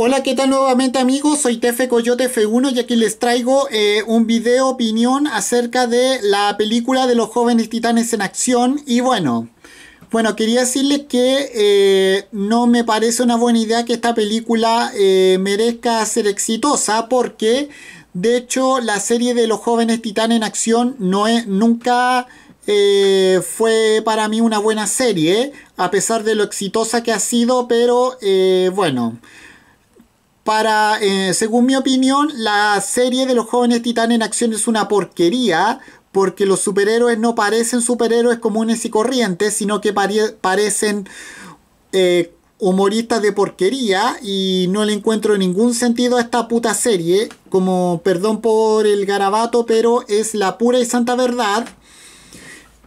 Hola, ¿qué tal nuevamente amigos? Soy Tefe Coyote F1 y aquí les traigo eh, un video opinión acerca de la película de los jóvenes titanes en acción. Y bueno, bueno, quería decirles que eh, no me parece una buena idea que esta película eh, merezca ser exitosa porque de hecho la serie de los jóvenes titanes en acción no es, nunca... fue para mí una buena serie, a pesar de lo exitosa que ha sido, pero bueno, para, eh, según mi opinión, la serie de los jóvenes titanes en acción es una porquería porque los superhéroes no parecen superhéroes comunes y corrientes, sino que parecen eh, humoristas de porquería y no le encuentro ningún sentido a esta puta serie, como perdón por el garabato, pero es la pura y santa verdad.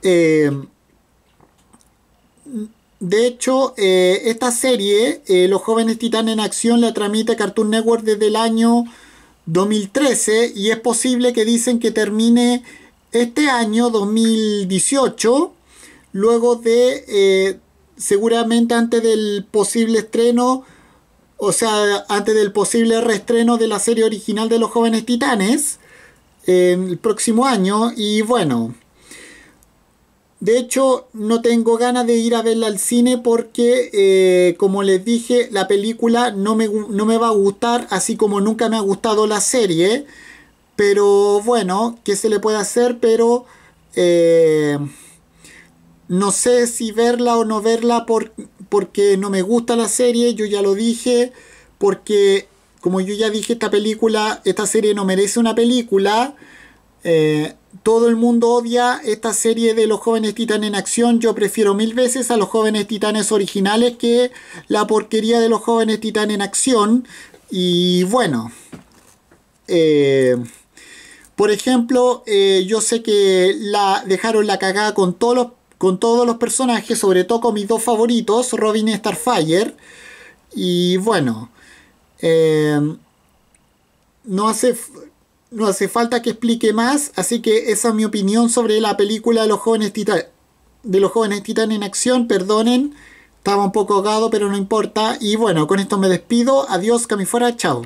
Eh, de hecho, eh, esta serie, eh, Los jóvenes titanes en acción, la tramita Cartoon Network desde el año 2013 y es posible que dicen que termine este año 2018, luego de eh, seguramente antes del posible estreno, o sea, antes del posible reestreno de la serie original de Los jóvenes titanes, el próximo año y bueno, de hecho, no tengo ganas de ir a verla al cine porque, eh, como les dije, la película no me, me va a gustar, así como nunca me ha gustado la serie. Pero bueno, ¿qué se le puede hacer? Pero eh, no sé si verla o no verla porque no me gusta la serie, yo ya lo dije, porque como yo ya dije, esta película, esta serie no merece una película. Eh, todo el mundo odia esta serie de los jóvenes titanes en acción. Yo prefiero mil veces a los jóvenes titanes originales que la porquería de los jóvenes titanes en acción. Y bueno, eh, por ejemplo, eh, yo sé que la dejaron la cagada con todos los con todos los personajes, sobre todo con mis dos favoritos, Robin y Starfire. Y bueno, eh, no hace no hace falta que explique más, así que esa es mi opinión sobre la película de los jóvenes titanes. De los jóvenes titanes en acción, perdonen, estaba un poco ahogado, pero no importa. Y bueno, con esto me despido. Adiós, que me fuera, chao.